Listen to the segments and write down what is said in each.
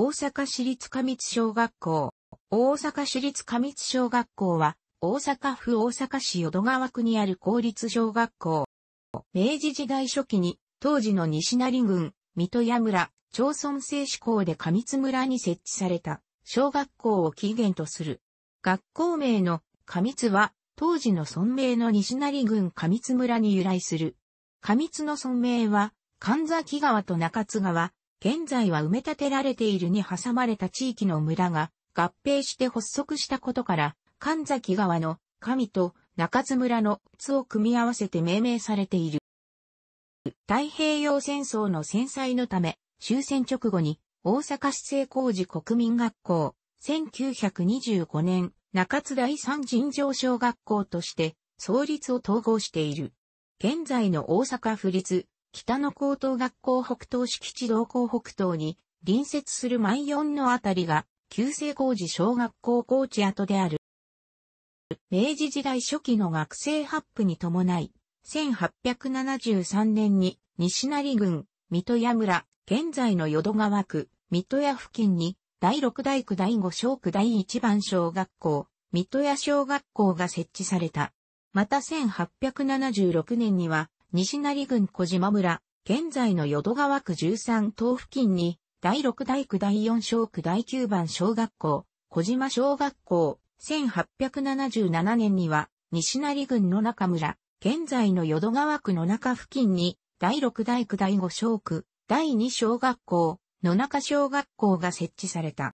大阪市立上津小学校。大阪市立上津小学校は、大阪府大阪市淀川区にある公立小学校。明治時代初期に、当時の西成郡、水戸屋村、町村制志校で上津村に設置された、小学校を起源とする。学校名の上津は、当時の村名の西成郡上津村に由来する。上津の村名は、神崎川と中津川、現在は埋め立てられているに挟まれた地域の村が合併して発足したことから、神崎川の神と中津村の津を組み合わせて命名されている。太平洋戦争の戦災のため、終戦直後に大阪市政工事国民学校、1925年中津第三尋常小学校として創立を統合している。現在の大阪府立北の高等学校北東敷地道校北東に隣接する万四のあたりが、旧制工事小学校高地跡である。明治時代初期の学生発布に伴い、1873年に西成郡、水戸屋村、現在の淀川区、水戸屋付近に、第六大区第五小区第一番小学校、水戸屋小学校が設置された。また1876年には、西成郡小島村、現在の淀川区13島付近に、第6大区第4小区第9番小学校、小島小学校、1877年には、西成郡の中村、現在の淀川区の中付近に、第6大区第5小区、第2小学校、野中小学校が設置された。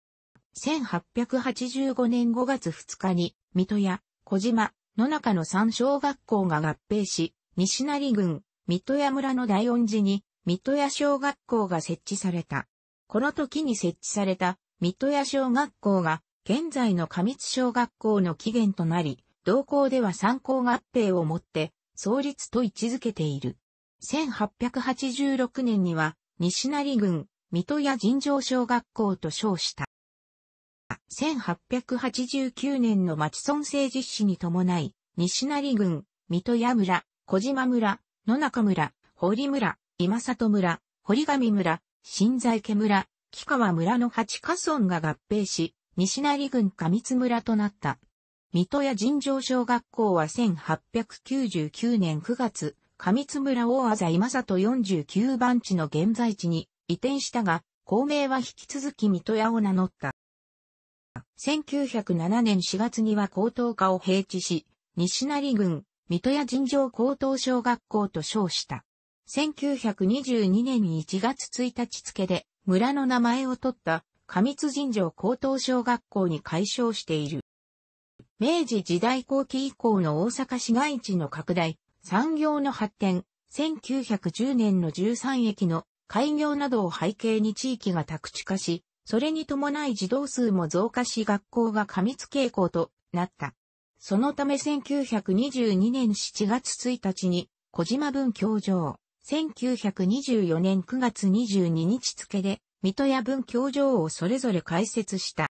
1885年5月2日に、水戸や小島、野中の3小学校が合併し、西成郡、三戸屋村の大恩寺に、三戸屋小学校が設置された。この時に設置された、三戸屋小学校が、現在の過密小学校の起源となり、同校では参考合併をもって、創立と位置づけている。1886年には、西成郡、水戸屋尋常小学校と称した。1889年の町村政実施に伴い、西成郡、水戸屋村、小島村、野中村、堀村、今里村、堀上村、新在家村、木川村の8カ村が合併し、西成郡上津村となった。水戸屋尋常小学校は1899年9月、上津村大字今里49番地の現在地に移転したが、校名は引き続き水戸屋を名乗った。1907年4月には高等科を平地し、西成郡水戸屋尋常高等小学校と称した。1922年1月1日付で村の名前を取った上津尋常高等小学校に改称している。明治時代後期以降の大阪市街地の拡大、産業の発展、1910年の13駅の開業などを背景に地域が宅地化し、それに伴い児童数も増加し学校が過密傾向となった。そのため1922年7月1日に、小島文教場、1924年9月22日付で、水戸や文教場をそれぞれ開設した。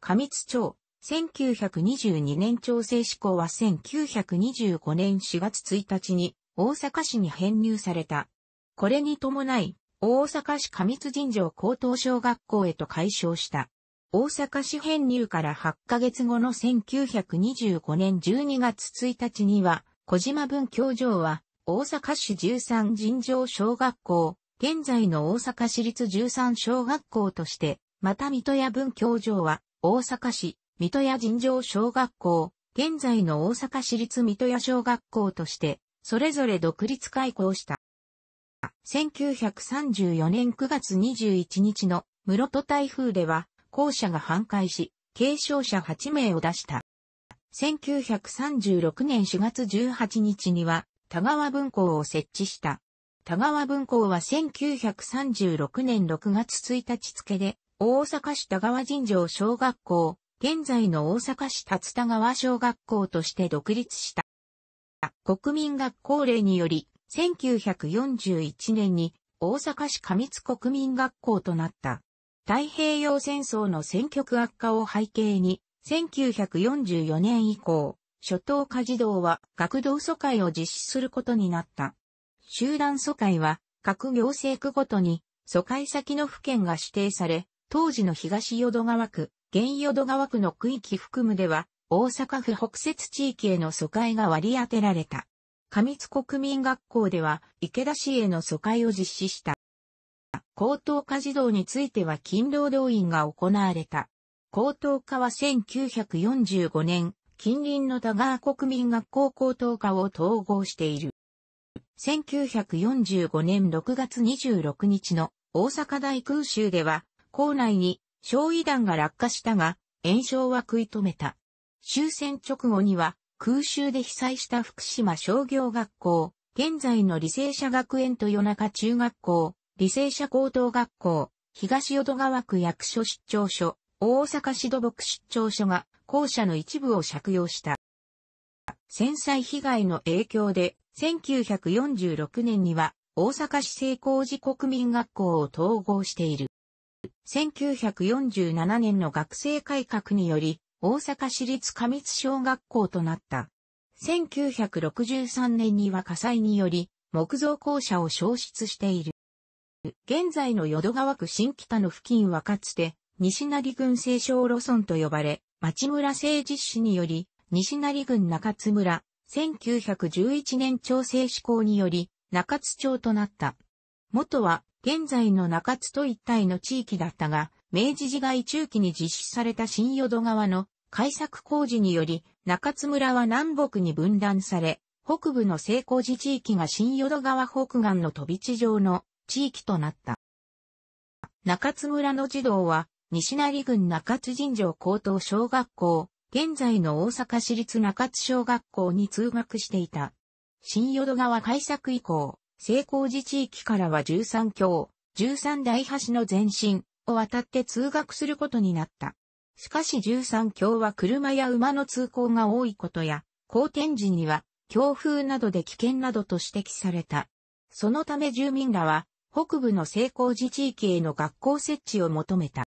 上津町、1922年調整施行は1925年4月1日に大阪市に編入された。これに伴い、大阪市上津神城高等小学校へと改称した。大阪市編入から8ヶ月後の1925年12月1日には、小島文教場は、大阪市13尋常小学校、現在の大阪市立13小学校として、また水戸屋文教場は、大阪市、水戸屋尋常小学校、現在の大阪市立水戸屋小学校として、それぞれ独立開校した。1934年9月21日の室戸台風では、校舎が半壊し、継承者8名を出した。1936年4月18日には、田川文校を設置した。田川文校は1936年6月1日付で、大阪市田川尋常小学校、現在の大阪市立田川小学校として独立した。国民学校令により、1941年に大阪市上津国民学校となった。太平洋戦争の戦局悪化を背景に、1944年以降、初等家児童は学童疎開を実施することになった。集団疎開は、各行政区ごとに、疎開先の府県が指定され、当時の東淀川区、現淀川区の区域含むでは、大阪府北摂地域への疎開が割り当てられた。上津国民学校では、池田市への疎開を実施した。高等科児童については勤労動員が行われた。高等科は1945年、近隣の田川国民学校高等科を統合している。1945年6月26日の大阪大空襲では、校内に焼夷弾が落下したが、炎症は食い止めた。終戦直後には、空襲で被災した福島商業学校、現在の理性者学園と夜中中学校、理性社高等学校、東淀川区役所出張所、大阪市土木出張所が校舎の一部を借用した。戦災被害の影響で、1946年には大阪市成功寺国民学校を統合している。1947年の学生改革により、大阪市立過密小学校となった。1963年には火災により、木造校舎を消失している。現在の淀川区新北の付近はかつて、西成郡清少路村と呼ばれ、町村政治史により、西成郡中津村、1911年調整施行により、中津町となった。元は、現在の中津と一帯の地域だったが、明治時代中期に実施された新淀川の開削工事により、中津村は南北に分断され、北部の成功寺地域が新淀川北岸の飛び地上の地域となった。中津村の児童は、西成郡中津神城高等小学校、現在の大阪市立中津小学校に通学していた。新淀川開作以降、成功寺地域からは13橋、13大橋の前身を渡って通学することになった。しかし13橋は車や馬の通行が多いことや、好天時には強風などで危険などと指摘された。そのため住民らは北部の成功寺地域への学校設置を求めた。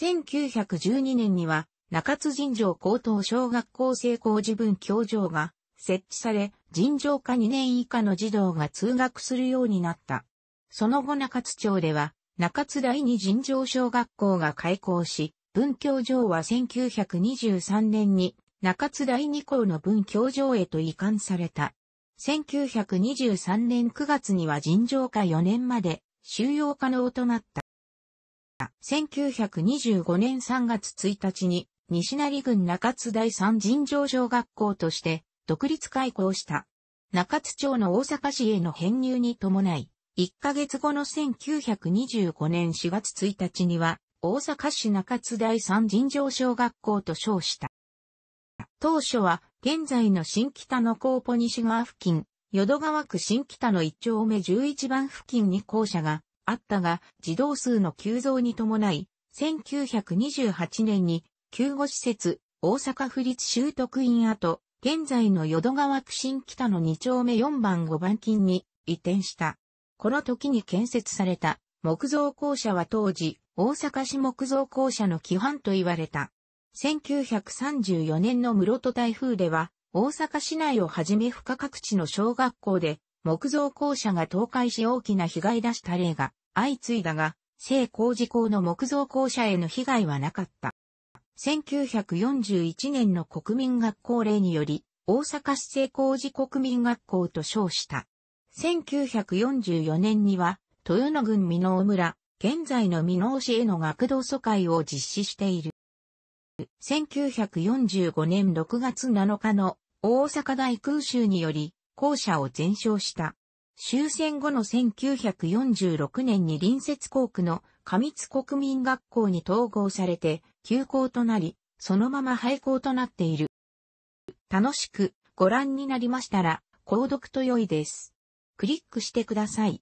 1912年には、中津尋常高等小学校成功寺分教場が設置され、尋常科2年以下の児童が通学するようになった。その後中津町では、中津第二尋常小学校が開校し、文教場は1923年に中津第二校の文教場へと移管された。1923年9月には尋常化4年まで収容可能となった。1925年3月1日に西成郡中津第三尋常小学校として独立開校した。中津町の大阪市への編入に伴い、1ヶ月後の1925年4月1日には大阪市中津第三尋常小学校と称した。当初は現在の新北の高ポ西側付近、淀川区新北の1丁目11番付近に校舎があったが、児童数の急増に伴い、1928年に救護施設、大阪府立修得院跡、現在の淀川区新北の2丁目4番5番近に移転した。この時に建設された木造校舎は当時、大阪市木造校舎の基範と言われた。1934年の室戸台風では、大阪市内をはじめ深各地の小学校で、木造校舎が倒壊し大きな被害出した例が相次いだが、聖工事校の木造校舎への被害はなかった。1941年の国民学校令により、大阪市聖工事国民学校と称した。1944年には、豊野郡美濃村、現在の美濃市への学童疎開を実施している。1945年6月7日の大阪大空襲により校舎を全焼した。終戦後の1946年に隣接校区の過密国民学校に統合されて休校となり、そのまま廃校となっている。楽しくご覧になりましたら、購読と良いです。クリックしてください。